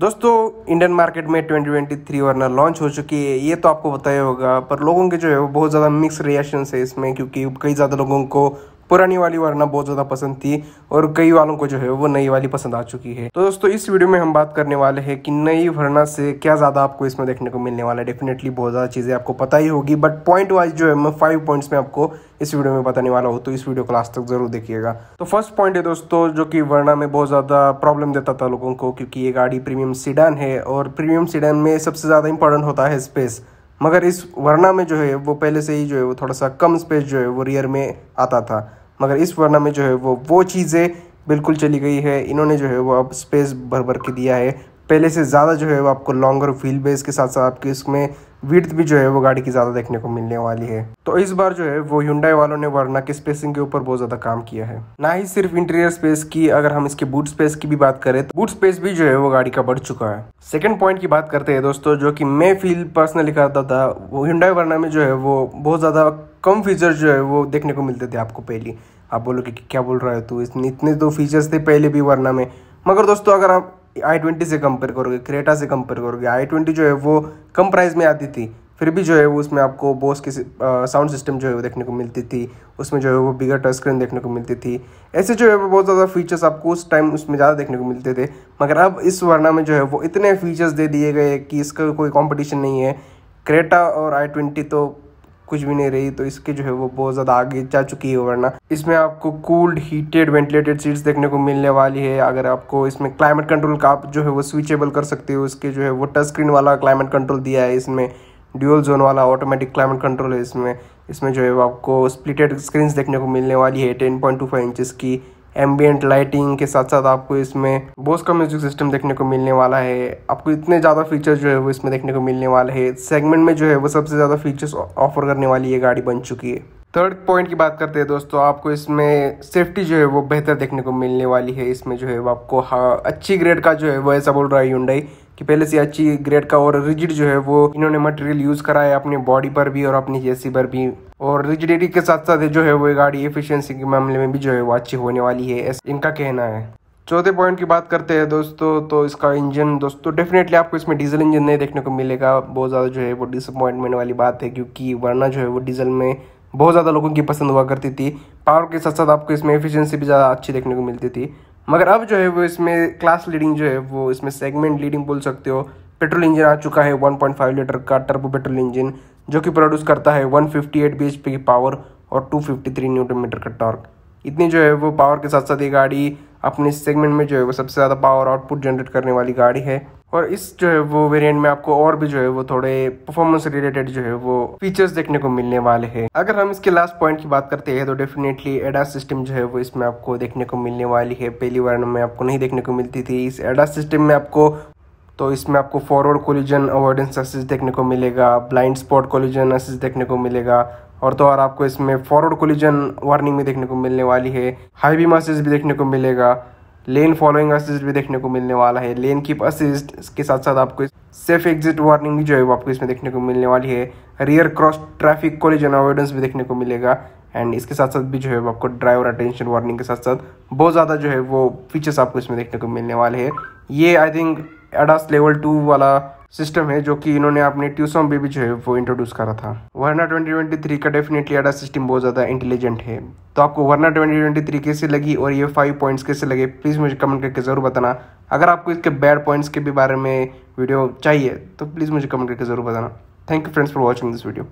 दोस्तों Indian market में 2023 Werner launch हो चुकी है ये तो आपको बताया होगा पर लोगों के जो है वो बहुत ज़्यादा मिक्स रिएक्शन है इसमें क्योंकि कई ज़्यादा लोगों को पुरानी वाली वरना बहुत ज़्यादा पसंद थी और कई वालों को जो है वो नई वाली पसंद आ चुकी है तो दोस्तों इस वीडियो में हम बात करने वाले हैं कि नई वरना से क्या ज़्यादा आपको इसमें देखने को मिलने वाला है डेफिनेटली बहुत ज़्यादा चीज़ें आपको पता ही होगी बट पॉइंट वाइज जो है मैं फाइव पॉइंट में आपको इस वीडियो में बताने वाला हूँ तो इस वीडियो को लास्ट तक जरूर देखिएगा तो फर्स्ट पॉइंट है दोस्तों जो की वरना में बहुत ज़्यादा प्रॉब्लम देता था लोगों को क्योंकि ये गाड़ी प्रीमियम सीडन है और प्रीमियम सीडन में सबसे ज़्यादा इंपॉर्टेंट होता है स्पेस मगर इस वरना में जो है वो पहले से ही जो है वो थोड़ा सा कम स्पेस जो है वो रियर में आता था मगर इस वरना में जो है वो वो चीज़ें बिल्कुल चली गई है इन्होंने जो है वो अब स्पेस भर भर के दिया है पहले से ज़्यादा जो है वो आपको लॉन्गर व्हील बेस के साथ साथ आपकी इसमें विर्थ भी जो है वो गाड़ी की ज़्यादा देखने को मिलने वाली है तो इस बार जो है वो हिंडाई वालों ने वरना के स्पेसिंग के ऊपर बहुत ज़्यादा काम किया है ना ही सिर्फ इंटीरियर स्पेस की अगर हम इसके बूट स्पेस की भी बात करें तो बूट स्पेस भी जो है वो गाड़ी का बढ़ चुका है सेकेंड पॉइंट की बात करते हैं दोस्तों जो कि मैं फील पर्सनली करता था वो हिंडाई वरना में जो है वो बहुत ज़्यादा कम फीचर जो है वो देखने को मिलते थे आपको पहली आप बोलोगे कि क्या बोल रहा है तू इतने दो तो फीचर्स थे पहले भी वरना में मगर दोस्तों अगर आप आई ट्वेंटी से कंपेयर करोगे क्रेटा से कंपेयर करोगे आई ट्वेंटी जो है वो कम प्राइस में आती थी फिर भी जो है वो उसमें आपको बोस की साउंड सिस्टम जो है वो देखने को मिलती थी उसमें जो है वो बिगर टच स्क्रीन देखने को मिलती थी ऐसे जो है वो बहुत ज़्यादा फीचर्स आपको उस टाइम उसमें ज़्यादा देखने को मिलते थे मगर अब इस वरना में जो है वो इतने फीचर्स दे दिए गए कि इसका कोई कॉम्पिटिशन नहीं है क्रेटा और आई ट्वेंटी तो कुछ भी नहीं रही तो इसके जो है वो बहुत ज़्यादा आगे जा चुकी है वरना इसमें आपको कूल्ड हीटेड वेंटिलेटेड सीट्स देखने को मिलने वाली है अगर आपको इसमें क्लाइमेट कंट्रोल का आप जो है वो स्विचेबल कर सकते हो इसके जो है वो टच स्क्रीन वाला क्लाइमेट कंट्रोल दिया है इसमें ड्यूअल जोन वाला ऑटोमेटिक क्लाइमेट कंट्रोल है इसमें इसमें जो है वो आपको स्प्लिटेड स्क्रीन देखने को मिलने वाली है ten point two five inches की एम्बियंट लाइटिंग के साथ साथ आपको इसमें बोस का म्यूजिक सिस्टम देखने को मिलने वाला है आपको इतने ज़्यादा फीचर जो है वो इसमें देखने को मिलने वाले है सेगमेंट में जो है वो सबसे ज़्यादा फीचर्स ऑफर करने वाली ये गाड़ी बन चुकी है थर्ड पॉइंट की बात करते हैं दोस्तों आपको इसमें सेफ्टी जो है वो बेहतर देखने को मिलने वाली है इसमें जो है वो आपको हाँ अच्छी ग्रेड का जो है वो ऐसा बोल रहा है युंडई कि पहले से अच्छी ग्रेड का और रिजिड जो है वो इन्होंने मटेरियल यूज़ करा है अपने बॉडी पर भी और अपनी जेसी पर भी और रिजिडिटी के साथ साथ जो है वो गाड़ी एफिशियंसी के मामले में भी जो है वो अच्छी होने वाली है इनका कहना है चौथे पॉइंट की बात करते हैं दोस्तों तो इसका इंजन दोस्तों डेफिनेटली आपको इसमें डीजल इंजन नहीं देखने को मिलेगा बहुत ज़्यादा जो है वो डिसअपॉइंटमेंट वाली बात है क्योंकि वरना जो है वो डीजल में बहुत ज़्यादा लोगों की पसंद हुआ करती थी पावर के साथ साथ आपको इसमें एफिशिएंसी भी ज़्यादा अच्छी देखने को मिलती थी मगर अब जो है वो इसमें क्लास लीडिंग जो है वो इसमें सेगमेंट लीडिंग बोल सकते हो पेट्रोल इंजन आ चुका है 1.5 लीटर का टर्बो पेट्रोल इंजन जो कि प्रोड्यूस करता है 158 पी की पावर और 253 न्यूटन मीटर का टॉर्क इतनी जो है वो पावर के साथ साथ ये गाड़ी अपने सेगमेंट में जो है वो सबसे ज़्यादा पावर आउटपुट जनरेट करने वाली गाड़ी है और इस जो है वो वेरिएंट में आपको और भी जो है वो थोड़े परफॉर्मेंस रिलेटेड जो है वो फीचर्स देखने को मिलने वाले हैं अगर हम इसके लास्ट पॉइंट की बात करते हैं तो डेफिनेटली एडा सिस्टम जो है वो इसमें आपको देखने को मिलने वाली है पहली बार में आपको नहीं देखने को मिलती थी इस एडा सिस्टम में आपको तो इसमें आपको फॉरवर्ड कोलिजन अवॉइडेंस असिस देखने को मिलेगा ब्लाइंड स्पॉट कोलिजन असिस देखने को मिलेगा और तो और आपको इसमें फॉरवर्ड कोलिजन वार्निंग भी देखने को मिलने वाली है हाई बीम असिस्ट भी देखने को मिलेगा लेन फॉलोइंग असिस्ट भी देखने को मिलने वाला है लेन कीप असिस्ट के साथ साथ आपको सेफ एग्जिट वार्निंग भी जो है वो आपको इसमें देखने को मिलने वाली है rear cross traffic collision avoidance भी देखने को मिलेगा एंड इसके साथ साथ भी जो है वो आपको ड्राइवर अटेंशन वार्निंग के साथ साथ बहुत ज़्यादा जो है वो फीचर्स आपको इसमें देखने को मिलने वाले हैं ये I think ADAS level two वाला सिस्टम है जो कि इन्होंने अपने ट्यूसम पे भी जो है वो इंट्रोड्यूस करा था वर्ना 2023 का डेफिनेटली एडा सिस्टम बहुत ज़्यादा इंटेलिजेंट है तो आपको वर्ना 2023 कैसे लगी और ये फाइव पॉइंट्स कैसे लगे प्लीज़ मुझे कमेंट करके ज़रूर बताना अगर आपको इसके बैड पॉइंट्स के भी बारे में वीडियो चाहिए तो प्लीज़ मुझे कमेंट करके ज़रूर बताना thank you friends for watching this video